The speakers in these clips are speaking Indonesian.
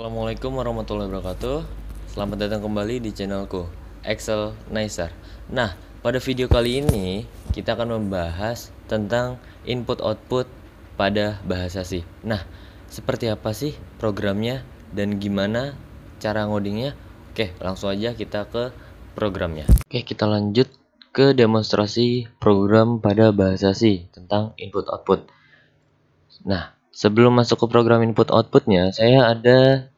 Assalamualaikum warahmatullahi wabarakatuh Selamat datang kembali di channelku Excel Nicer Nah, pada video kali ini kita akan membahas tentang input-output pada bahasa C Nah, seperti apa sih programnya dan gimana cara ngodingnya? Oke, langsung aja kita ke programnya Oke, kita lanjut ke demonstrasi program pada bahasa C tentang input-output Nah, sebelum masuk ke program input-outputnya, saya ada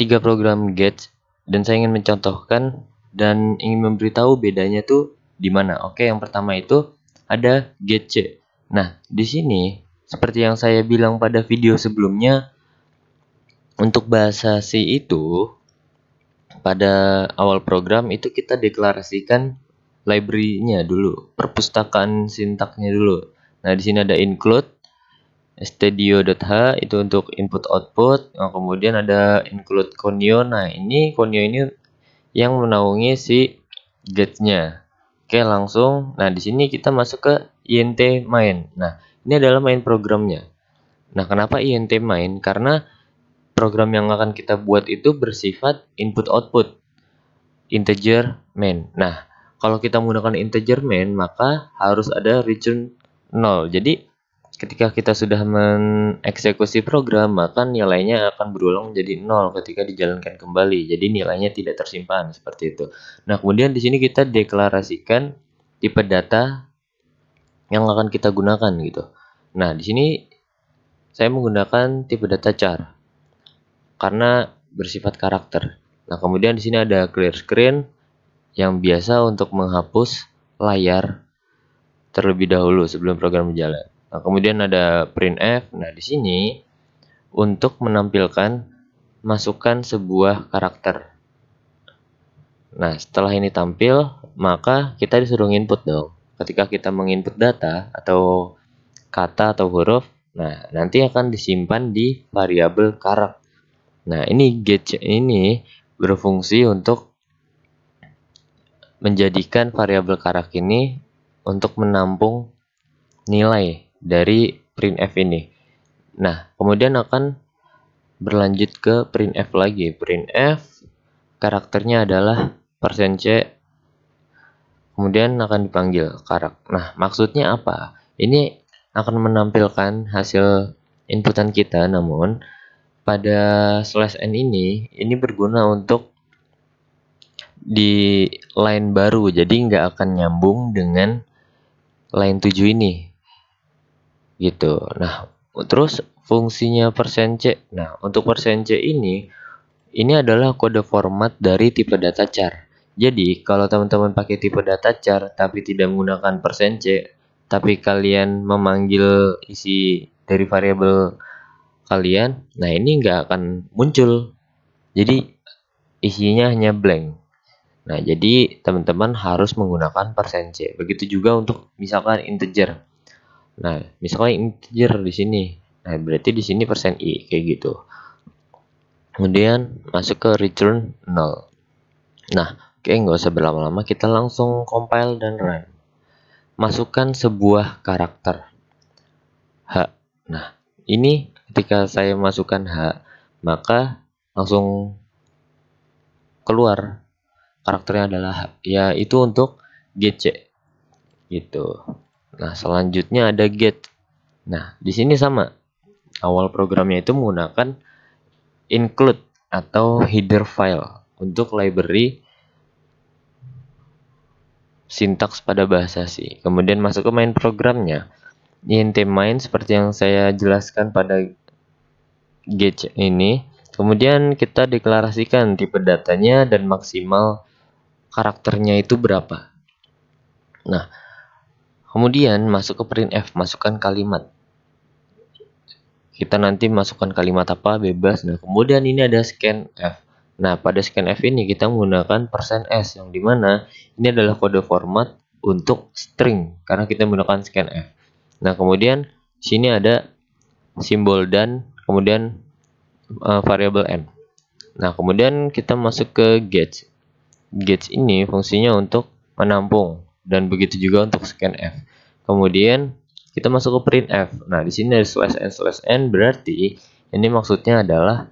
tiga program Gates e dan saya ingin mencontohkan dan ingin memberitahu bedanya tuh di mana. Oke, yang pertama itu ada GC. E nah, di sini seperti yang saya bilang pada video sebelumnya untuk bahasa C itu pada awal program itu kita deklarasikan library-nya dulu, perpustakaan sintaknya dulu. Nah, di sini ada include studio.h itu untuk input output nah, kemudian ada include conio nah ini conio ini yang menaungi si gate nya oke langsung nah di sini kita masuk ke int main nah ini adalah main programnya nah kenapa int main karena program yang akan kita buat itu bersifat input output integer main nah kalau kita menggunakan integer main maka harus ada return 0 jadi Ketika kita sudah mengeksekusi program, maka nilainya akan berulang menjadi nol ketika dijalankan kembali. Jadi nilainya tidak tersimpan seperti itu. Nah, kemudian di sini kita deklarasikan tipe data yang akan kita gunakan gitu. Nah, di sini saya menggunakan tipe data char karena bersifat karakter. Nah, kemudian di sini ada clear screen yang biasa untuk menghapus layar terlebih dahulu sebelum program berjalan. Nah, kemudian ada printf. Nah, di sini untuk menampilkan masukkan sebuah karakter. Nah, setelah ini tampil, maka kita disuruh input dong. Ketika kita menginput data atau kata atau huruf, nah nanti akan disimpan di variabel karak. Nah, ini get ini berfungsi untuk menjadikan variabel karak ini untuk menampung nilai dari printf ini. Nah, kemudian akan berlanjut ke printf lagi. Printf karakternya adalah persen %c kemudian akan dipanggil karak. Nah, maksudnya apa? Ini akan menampilkan hasil inputan kita namun pada slash n ini ini berguna untuk di line baru jadi nggak akan nyambung dengan line 7 ini gitu nah terus fungsinya persen %c nah untuk persen %c ini ini adalah kode format dari tipe data char jadi kalau teman-teman pakai tipe data char tapi tidak menggunakan persen %c tapi kalian memanggil isi dari variabel kalian nah ini nggak akan muncul jadi isinya hanya blank Nah, jadi teman-teman harus menggunakan persen %c. Begitu juga untuk misalkan integer. Nah, misalnya integer di sini. Nah, berarti di sini persen %i kayak gitu. Kemudian masuk ke return 0 Nah, oke nggak usah berlama-lama, kita langsung compile dan run. Masukkan sebuah karakter. H. Nah, ini ketika saya masukkan H, maka langsung keluar karakternya adalah H. Ya, itu untuk GC. Gitu. Nah, selanjutnya ada get. Nah, di sini sama. Awal programnya itu menggunakan include atau header file untuk library sintaks pada bahasa C. Kemudian masuk ke main programnya. INT main seperti yang saya jelaskan pada get ini. Kemudian kita deklarasikan tipe datanya dan maksimal karakternya itu berapa. Nah, Kemudian masuk ke print f, masukkan kalimat. Kita nanti masukkan kalimat apa bebas. Nah, kemudian ini ada scan f. Nah, pada scan f ini kita menggunakan persen %s yang dimana ini adalah kode format untuk string karena kita menggunakan scan f. Nah, kemudian sini ada simbol dan kemudian uh, variabel n. Nah, kemudian kita masuk ke get. Get ini fungsinya untuk menampung dan begitu juga untuk scan f. Kemudian kita masuk ke print f. Nah, di sini ada slash n slash n berarti ini maksudnya adalah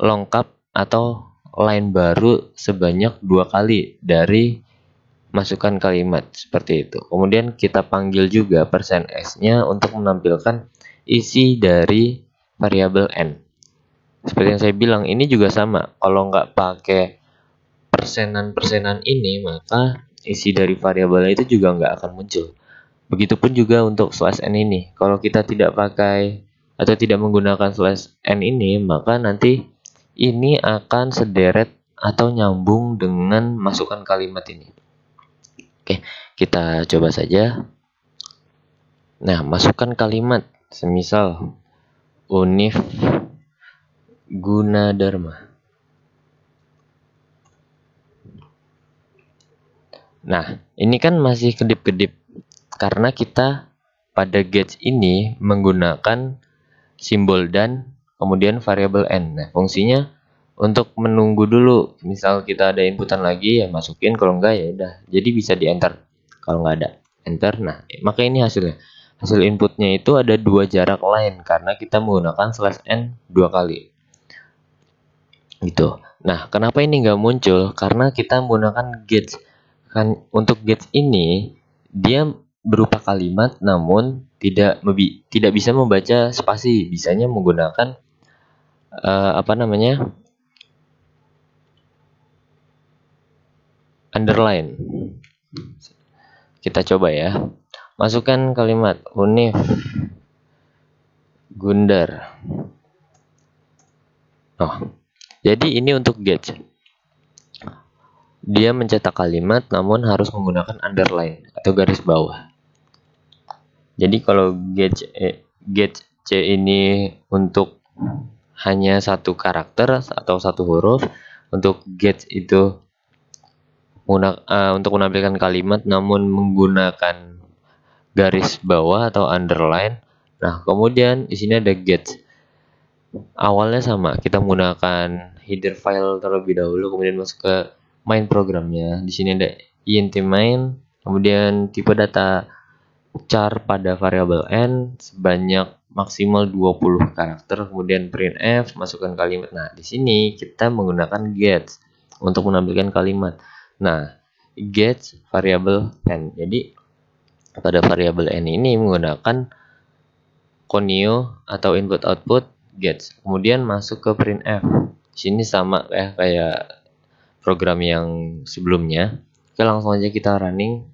lengkap atau line baru sebanyak dua kali dari masukan kalimat seperti itu. Kemudian kita panggil juga persen %s-nya untuk menampilkan isi dari variabel n. Seperti yang saya bilang, ini juga sama. Kalau nggak pakai persenan-persenan ini, maka isi dari variabelnya itu juga nggak akan muncul. Begitupun juga untuk slash n ini. Kalau kita tidak pakai atau tidak menggunakan slash n ini, maka nanti ini akan sederet atau nyambung dengan masukan kalimat ini. Oke, kita coba saja. Nah, masukan kalimat semisal unif gunadarma. Nah, ini kan masih kedip-kedip karena kita pada gauge ini menggunakan simbol dan kemudian variabel n. Nah, fungsinya untuk menunggu dulu. Misal kita ada inputan lagi ya masukin kalau enggak ya udah. Jadi bisa di enter kalau enggak ada. Enter. Nah, maka ini hasilnya. Hasil inputnya itu ada dua jarak lain karena kita menggunakan slash n dua kali. Gitu. Nah, kenapa ini nggak muncul? Karena kita menggunakan gauge kan untuk get ini dia berupa kalimat namun tidak tidak bisa membaca spasi bisanya menggunakan uh, apa namanya underline kita coba ya masukkan kalimat unif gundar oh jadi ini untuk get dia mencetak kalimat namun harus menggunakan underline atau garis bawah. Jadi kalau get eh, get C ini untuk hanya satu karakter atau satu huruf, untuk get itu uh, untuk menampilkan kalimat namun menggunakan garis bawah atau underline. Nah, kemudian di sini ada get. Awalnya sama, kita menggunakan header file terlebih dahulu kemudian masuk ke main programnya. Di sini ada int e main, kemudian tipe data char pada variabel n sebanyak maksimal 20 karakter, kemudian print f, masukkan kalimat. Nah, di sini kita menggunakan get untuk menampilkan kalimat. Nah, get variabel n. Jadi pada variabel n ini menggunakan konio atau input output get. Kemudian masuk ke print f. Di sini sama ya kayak program yang sebelumnya. Oke, langsung aja kita running.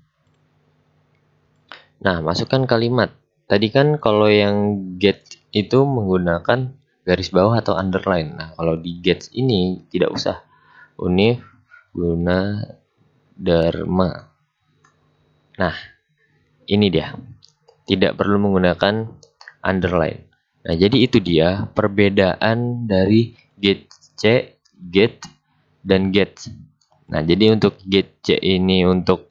Nah, masukkan kalimat. Tadi kan kalau yang get itu menggunakan garis bawah atau underline. Nah, kalau di get ini tidak usah. Unif guna dharma. Nah, ini dia. Tidak perlu menggunakan underline. Nah, jadi itu dia perbedaan dari get C, get dan get. Nah, jadi untuk get C ini untuk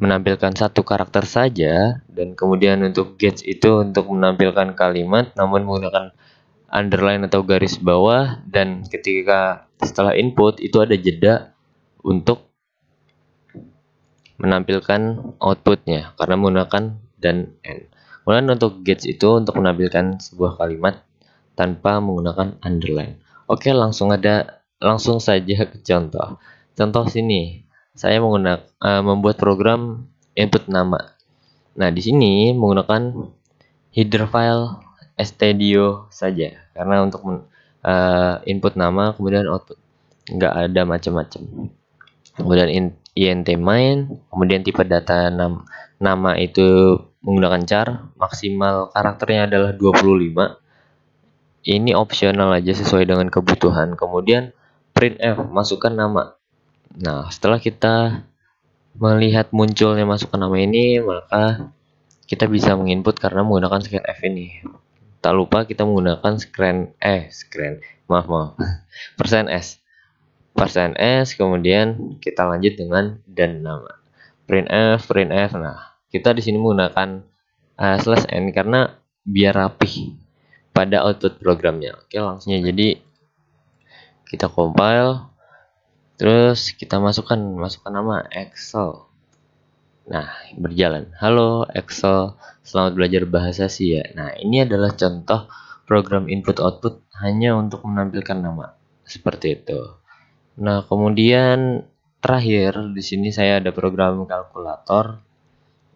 menampilkan satu karakter saja dan kemudian untuk get itu untuk menampilkan kalimat namun menggunakan underline atau garis bawah dan ketika setelah input itu ada jeda untuk menampilkan outputnya karena menggunakan dan n. Kemudian untuk get itu untuk menampilkan sebuah kalimat tanpa menggunakan underline. Oke, langsung ada Langsung saja ke contoh. Contoh sini, saya menggunakan uh, membuat program input nama. Nah, di sini menggunakan header file stdio saja karena untuk uh, input nama kemudian output nggak ada macam-macam. Kemudian int main, kemudian tipe data nam, nama itu menggunakan char, maksimal karakternya adalah 25. Ini opsional aja sesuai dengan kebutuhan. Kemudian print F, eh, masukkan nama. Nah, setelah kita melihat munculnya masukkan nama ini, maka kita bisa menginput karena menggunakan screen F ini. Tak lupa kita menggunakan screen eh screen maaf maaf persen s persen s kemudian kita lanjut dengan dan nama print f print f nah kita di sini menggunakan uh, slash n karena biar rapih pada output programnya oke langsungnya jadi kita compile terus kita masukkan masukkan nama Excel nah berjalan halo Excel selamat belajar bahasa ya nah ini adalah contoh program input output hanya untuk menampilkan nama seperti itu nah kemudian terakhir di sini saya ada program kalkulator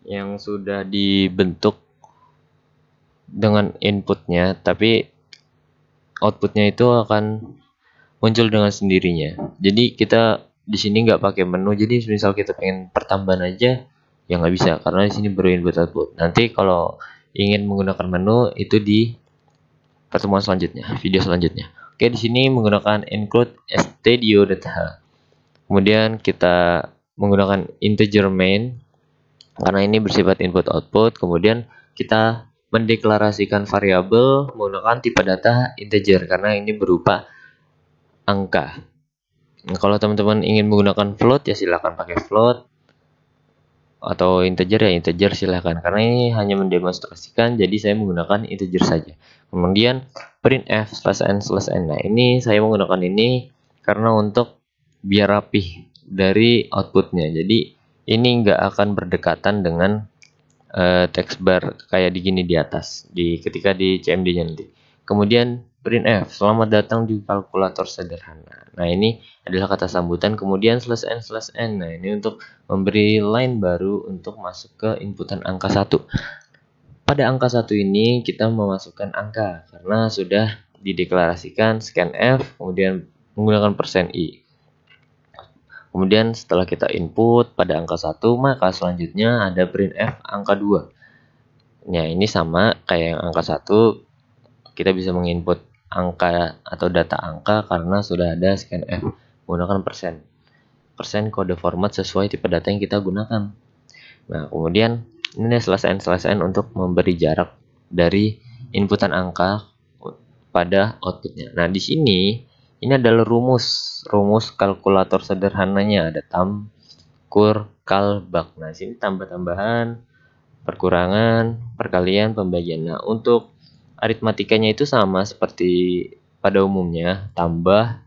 yang sudah dibentuk dengan inputnya tapi outputnya itu akan muncul dengan sendirinya. Jadi kita di sini nggak pakai menu. Jadi misal kita pengen pertambahan aja ya nggak bisa karena di sini beruin buat output. Nanti kalau ingin menggunakan menu itu di pertemuan selanjutnya, video selanjutnya. Oke, di sini menggunakan include data. Kemudian kita menggunakan integer main karena ini bersifat input output. Kemudian kita mendeklarasikan variabel menggunakan tipe data integer karena ini berupa angka. Nah, kalau teman-teman ingin menggunakan float ya silahkan pakai float atau integer ya integer silahkan karena ini hanya mendemonstrasikan jadi saya menggunakan integer saja kemudian print f slash n slash n nah ini saya menggunakan ini karena untuk biar rapih dari outputnya jadi ini nggak akan berdekatan dengan uh, text bar kayak di gini di atas di ketika di CMD nya nanti kemudian print F, selamat datang di kalkulator sederhana nah ini adalah kata sambutan kemudian slash n slash n nah ini untuk memberi line baru untuk masuk ke inputan angka 1 pada angka 1 ini kita memasukkan angka karena sudah dideklarasikan scan f kemudian menggunakan persen i kemudian setelah kita input pada angka 1 maka selanjutnya ada print F angka 2 nah ini sama kayak yang angka 1 kita bisa menginput angka atau data angka karena sudah ada scanf menggunakan persen persen kode format sesuai tipe data yang kita gunakan nah kemudian ini slash n slash untuk memberi jarak dari inputan angka pada outputnya nah di sini ini adalah rumus rumus kalkulator sederhananya ada tam kur kal bak nah sini tambah tambahan perkurangan perkalian pembagian nah untuk aritmatikanya itu sama seperti pada umumnya, tambah,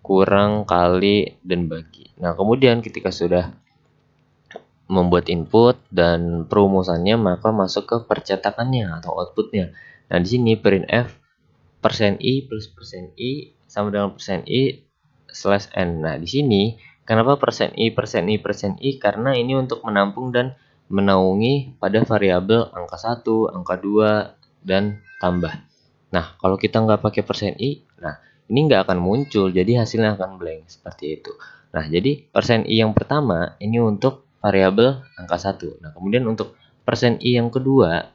kurang, kali, dan bagi. Nah, kemudian ketika sudah membuat input dan perumusannya, maka masuk ke percetakannya atau outputnya. Nah, di sini f persen %i plus persen %i sama dengan persen %i slash n. Nah, di sini kenapa persen %i, persen %i, persen %i? Karena ini untuk menampung dan menaungi pada variabel angka 1, angka 2, dan tambah. Nah, kalau kita nggak pakai persen i, nah ini nggak akan muncul, jadi hasilnya akan blank seperti itu. Nah, jadi persen i yang pertama ini untuk variabel angka satu. Nah, kemudian untuk persen i yang kedua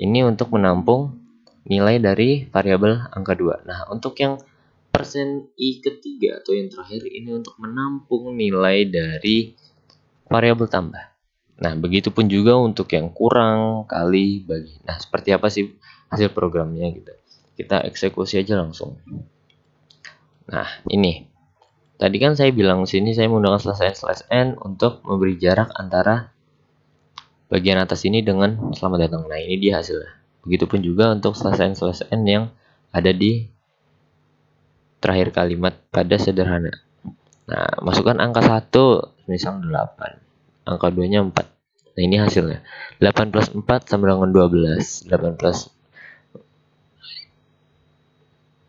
ini untuk menampung nilai dari variabel angka 2. Nah, untuk yang persen i ketiga atau yang terakhir ini untuk menampung nilai dari variabel tambah. Nah, begitu pun juga untuk yang kurang, kali, bagi. Nah, seperti apa sih hasil programnya gitu. Kita eksekusi aja langsung. Nah, ini. Tadi kan saya bilang sini saya menggunakan slash n slash n untuk memberi jarak antara bagian atas ini dengan selamat datang. Nah, ini dia hasilnya. Begitupun juga untuk slash n slash n yang ada di terakhir kalimat pada sederhana. Nah, masukkan angka 1, misalnya 8 angka 2 nya 4 Nah ini hasilnya 8 plus 4 sama dengan 12 8 plus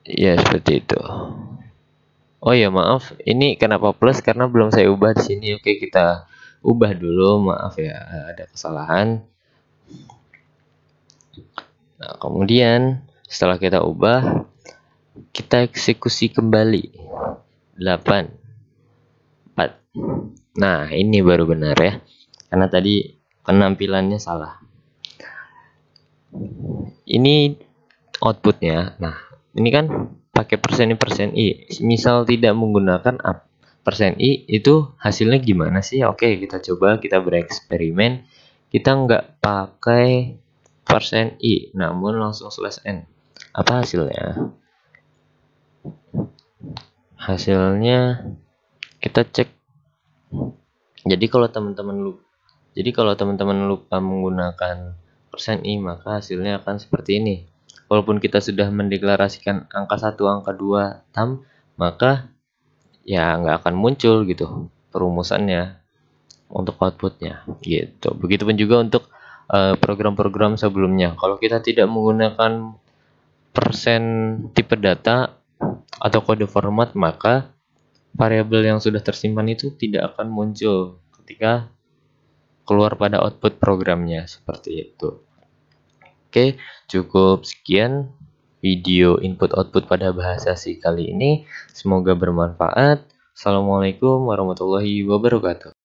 Ya seperti itu Oh ya maaf, ini kenapa plus karena belum saya ubah di sini. Oke, kita ubah dulu. Maaf ya, ada kesalahan. Nah, kemudian setelah kita ubah, kita eksekusi kembali. 8 4. Nah, ini baru benar ya karena tadi penampilannya salah ini outputnya nah ini kan pakai persen i persen i misal tidak menggunakan up persen i itu hasilnya gimana sih oke kita coba kita bereksperimen kita nggak pakai persen i namun langsung slash n apa hasilnya hasilnya kita cek jadi kalau teman-teman jadi kalau teman-teman lupa menggunakan persen i maka hasilnya akan seperti ini. Walaupun kita sudah mendeklarasikan angka 1, angka 2 tam, maka ya nggak akan muncul gitu perumusannya untuk outputnya gitu. Begitupun juga untuk eh, program-program uh, sebelumnya. Kalau kita tidak menggunakan persen tipe data atau kode format maka variabel yang sudah tersimpan itu tidak akan muncul ketika keluar pada output programnya seperti itu. Oke, cukup sekian video input output pada bahasa C kali ini. Semoga bermanfaat. Assalamualaikum warahmatullahi wabarakatuh.